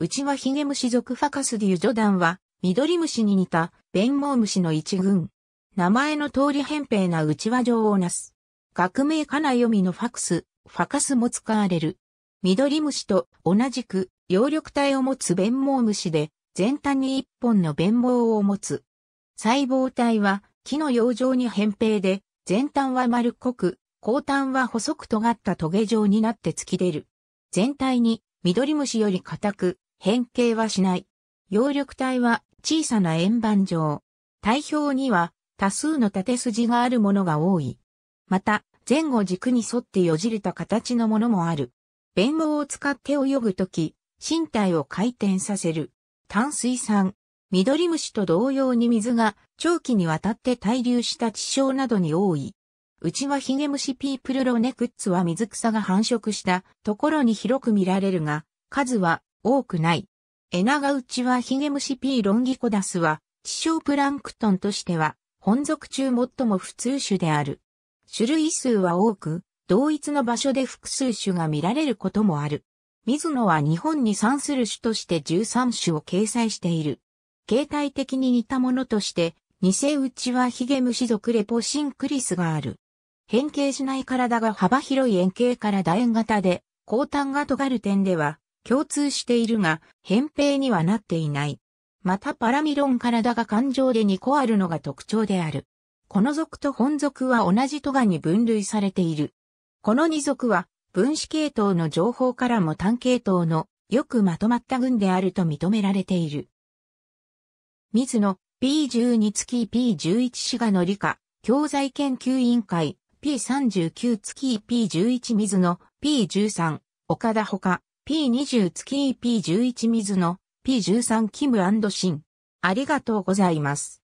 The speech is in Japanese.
内輪ヒゲシ属ファカスディュジョダンは、緑虫に似た、弁ム虫の一群。名前の通り扁平な内輪状をなす。学名カナヨミのファクス、ファカスも使われる。緑虫と同じく、葉緑体を持つ弁ム虫で、全端に一本の弁毛を持つ。細胞体は、木の葉状に扁平で、前端は丸っこく、後端は細く尖ったトゲ状になって突き出る。全体に、緑虫より硬く、変形はしない。葉緑体は小さな円盤状。体表には多数の縦筋があるものが多い。また、前後軸に沿ってよじれた形のものもある。弁毛を使って泳ぐとき、身体を回転させる。淡水酸。緑虫と同様に水が長期にわたって滞留した地症などに多い。うちはヒゲムシピープルロネクッツは水草が繁殖したところに広く見られるが、数は多くない。エナガウチはヒゲムシ P ロンギコダスは、地小プランクトンとしては、本属中最も普通種である。種類数は多く、同一の場所で複数種が見られることもある。水野は日本に産する種として13種を掲載している。形態的に似たものとして、ニセウチはヒゲムシ属レポシンクリスがある。変形しない体が幅広い円形から楕円型で、高端が尖る点では、共通しているが、扁平にはなっていない。またパラミロン体が環状で2個あるのが特徴である。この属と本属は同じトガに分類されている。この2属は分子系統の情報からも単系統のよくまとまった群であると認められている。水野 P12 月 P11 滋賀の理科教材研究委員会 P39 月 P11 水野 P13 岡田他 P20 月 EP11 水野、P13 キムシン。ありがとうございます。